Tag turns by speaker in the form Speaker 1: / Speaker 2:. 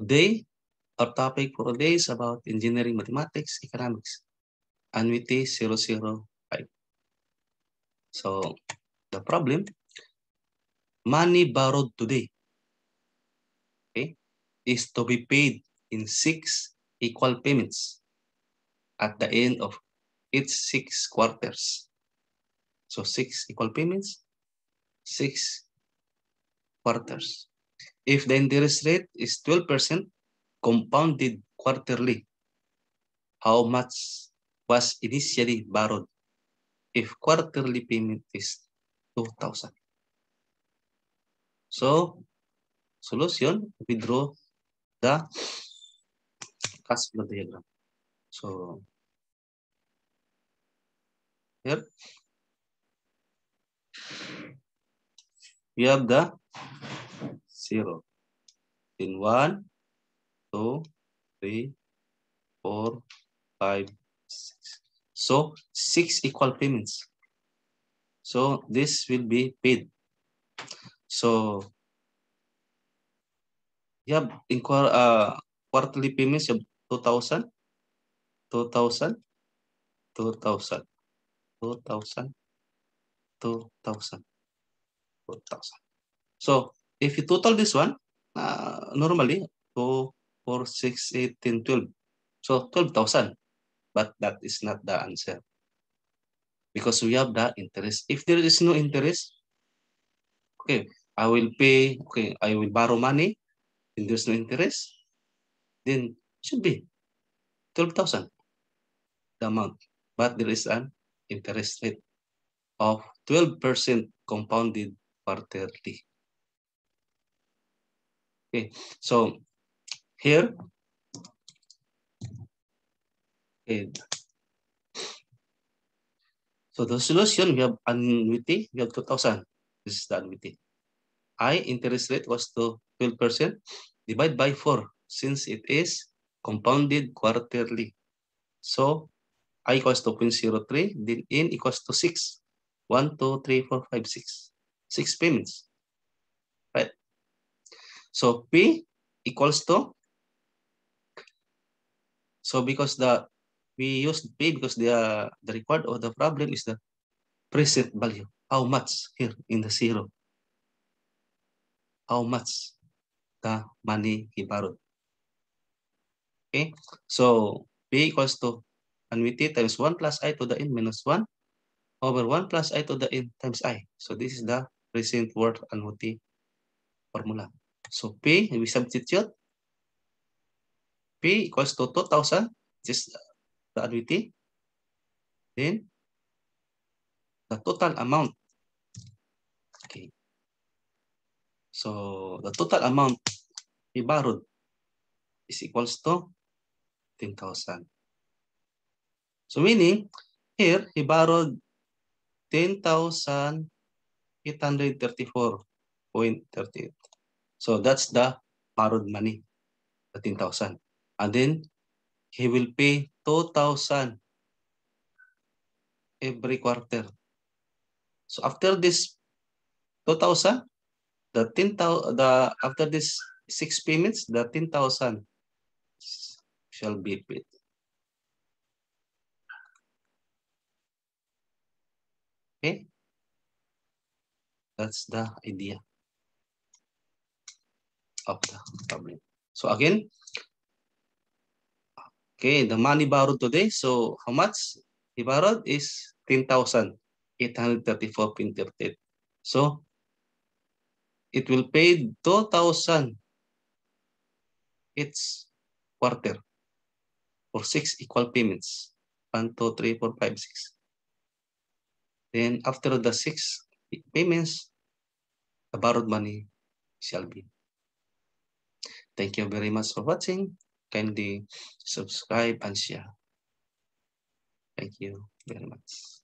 Speaker 1: Today, our topic for today is about engineering mathematics, economics, annuity 005. So the problem, money borrowed today okay, is to be paid in six equal payments at the end of each six quarters. So six equal payments, six quarters if the interest rate is 12% compounded quarterly, how much was initially borrowed if quarterly payment is 2,000? So, solution, we draw the cash flow diagram. So, here, we have the zero. In one, two, three, four, five, six. So six equal payments. So this will be paid. So you have in uh, quarterly payments of 2000, 2000, 2000, 2000, 2000, 2000. So if you total this one, uh, normally, 2, 4, 6, 18, 12. So 12,000. But that is not the answer. Because we have the interest. If there is no interest, okay, I will pay, okay, I will borrow money, and there's no interest, then it should be 12,000 the amount. But there is an interest rate of 12% compounded quarterly. Okay, so here, okay. So the solution we have annuity, we have 2000. This is the annuity. I interest rate was to 12%, divide by 4 since it is compounded quarterly. So I equals to 0.03, then N equals to 6. 1, 2, 3, 4, 5, 6. 6 payments. So P equals to, so because the, we use P because the, the required of the problem is the present value. How much here in the zero? How much the money he borrowed? Okay, so P equals to annuity times 1 plus i to the n minus 1 over 1 plus i to the n times i. So this is the present word annuity formula. So P, we substitute P equals to 2000, which is uh, the annuity. Then the total amount. Okay. So the total amount we borrowed is equals to 10,000. So meaning here he borrowed 10,834.38 So that's the borrowed money, 13,000. And then he will pay 2,000 every quarter. So after this 2,000, the 10, the after this six payments, the 10,000 shall be paid. Okay? That's the idea of the public. So again, okay, the money borrowed today. So how much he borrowed is 10,834.38. So it will pay 2,000 each quarter for six equal payments. One, two, three, four, five, six. Then after the six payments, the borrowed money shall be Thank you very much for watching. Kindly subscribe and share. Thank you very much.